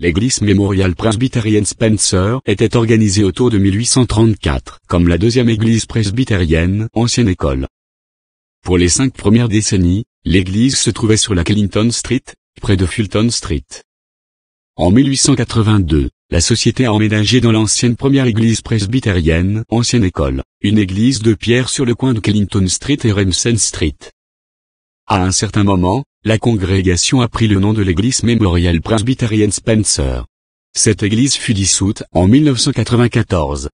L'église mémoriale presbytérienne Spencer était organisée autour de 1834 comme la deuxième église presbytérienne, ancienne école. Pour les cinq premières décennies, l'église se trouvait sur la Clinton Street, près de Fulton Street. En 1882, la société a emménagé dans l'ancienne première église presbytérienne, ancienne école, une église de pierre sur le coin de Clinton Street et Remsen Street. À un certain moment, la congrégation a pris le nom de l'église mémoriale presbytérienne Spencer. Cette église fut dissoute en 1994.